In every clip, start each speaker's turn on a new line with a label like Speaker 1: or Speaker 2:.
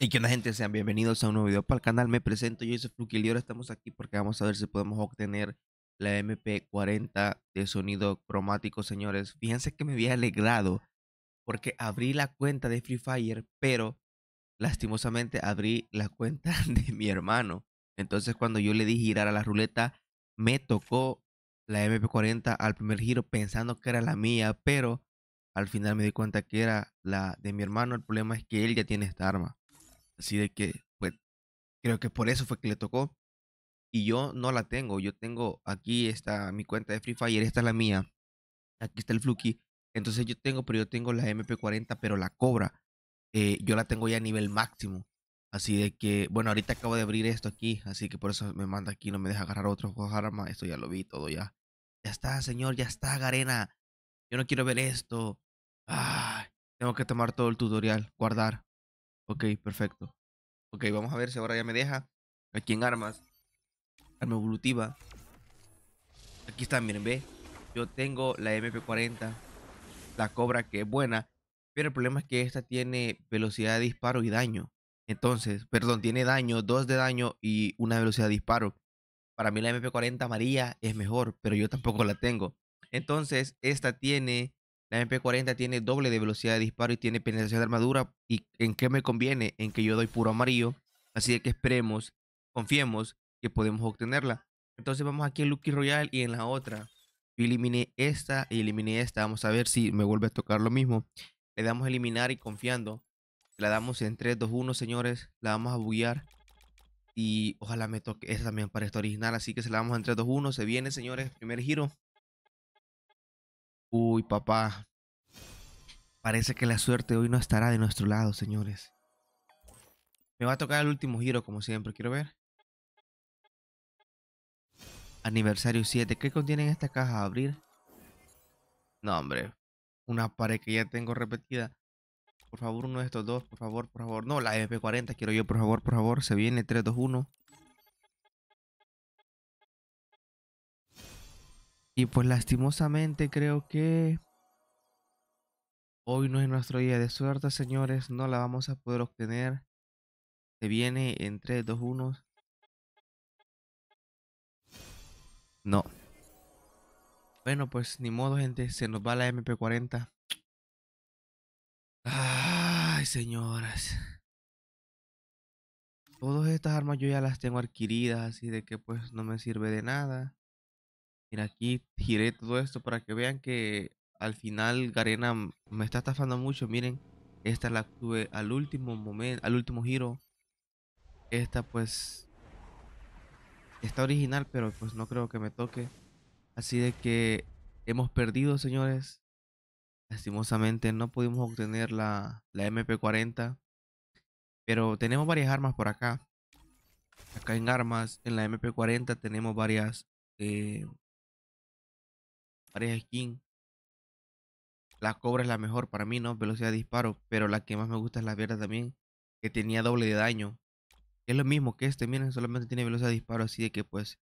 Speaker 1: Y que la gente sean bienvenidos a un nuevo video para el canal. Me presento, yo soy Fluky estamos aquí porque vamos a ver si podemos obtener la MP40 de sonido cromático, señores. Fíjense que me había alegrado porque abrí la cuenta de Free Fire, pero lastimosamente abrí la cuenta de mi hermano. Entonces cuando yo le di girar a la ruleta, me tocó la MP40 al primer giro pensando que era la mía, pero al final me di cuenta que era la de mi hermano. El problema es que él ya tiene esta arma. Así de que, pues, creo que por eso fue que le tocó. Y yo no la tengo. Yo tengo aquí está mi cuenta de Free Fire, esta es la mía. Aquí está el Fluky. Entonces yo tengo, pero yo tengo la MP40, pero la cobra. Eh, yo la tengo ya a nivel máximo. Así de que, bueno, ahorita acabo de abrir esto aquí, así que por eso me manda aquí, no me deja agarrar otro juego arma. Esto ya lo vi todo ya. Ya está, señor, ya está, Garena. Yo no quiero ver esto. tengo que tomar todo el tutorial, guardar. Ok, perfecto. Ok, vamos a ver si ahora ya me deja. Aquí en armas. Arma evolutiva. Aquí está, miren, ve. Yo tengo la MP40. La cobra que es buena. Pero el problema es que esta tiene velocidad de disparo y daño. Entonces, perdón, tiene daño, dos de daño y una velocidad de disparo. Para mí la MP40 María es mejor, pero yo tampoco la tengo. Entonces, esta tiene la MP40 tiene doble de velocidad de disparo y tiene penetración de armadura. ¿Y en qué me conviene? En que yo doy puro amarillo. Así que esperemos, confiemos que podemos obtenerla. Entonces vamos aquí en Lucky Royal y en la otra. Yo eliminé esta y eliminé esta. Vamos a ver si me vuelve a tocar lo mismo. Le damos a eliminar y confiando. La damos en 3, 2, 1, señores. La vamos a bullar. Y ojalá me toque esa también para esta original. Así que se la damos en 3, 2, 1. Se viene, señores. Primer giro. Uy, papá. Parece que la suerte hoy no estará de nuestro lado, señores. Me va a tocar el último giro, como siempre. Quiero ver. Aniversario 7. ¿Qué contiene esta caja abrir? No, hombre. Una pared que ya tengo repetida. Por favor, uno de estos dos. Por favor, por favor. No, la MP40 quiero yo. Por favor, por favor. Se viene 3, 2, 1. Y pues lastimosamente creo que hoy no es nuestro día de suerte, señores. No la vamos a poder obtener. Se viene en 3, 2, 1. No. Bueno, pues ni modo, gente. Se nos va la MP40. Ay, señoras. Todas estas armas yo ya las tengo adquiridas, así de que pues no me sirve de nada. Mira, aquí giré todo esto para que vean que al final Garena me está estafando mucho. Miren, esta la tuve al último momento, al último giro. Esta pues está original, pero pues no creo que me toque. Así de que hemos perdido, señores. Lastimosamente no pudimos obtener la, la MP40. Pero tenemos varias armas por acá. Acá en armas, en la MP40 tenemos varias eh, varias Skin. La Cobra es la mejor para mí, ¿no? Velocidad de disparo. Pero la que más me gusta es la verde también. Que tenía doble de daño. Es lo mismo que este, miren, solamente tiene velocidad de disparo. Así de que pues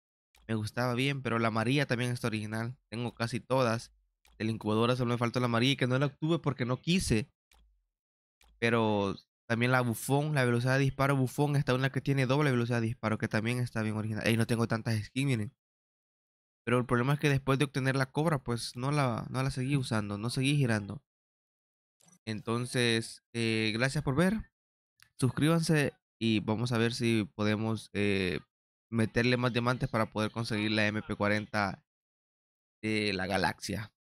Speaker 1: me gustaba bien. Pero la maría también está original. Tengo casi todas. De la incubadora solo me faltó la maría Que no la obtuve porque no quise. Pero también la bufón, la velocidad de disparo bufón. Está una que tiene doble velocidad de disparo. Que también está bien original. Y no tengo tantas skins, miren. Pero el problema es que después de obtener la cobra, pues no la, no la seguí usando, no seguí girando. Entonces, eh, gracias por ver. Suscríbanse y vamos a ver si podemos eh, meterle más diamantes para poder conseguir la MP40 de la galaxia.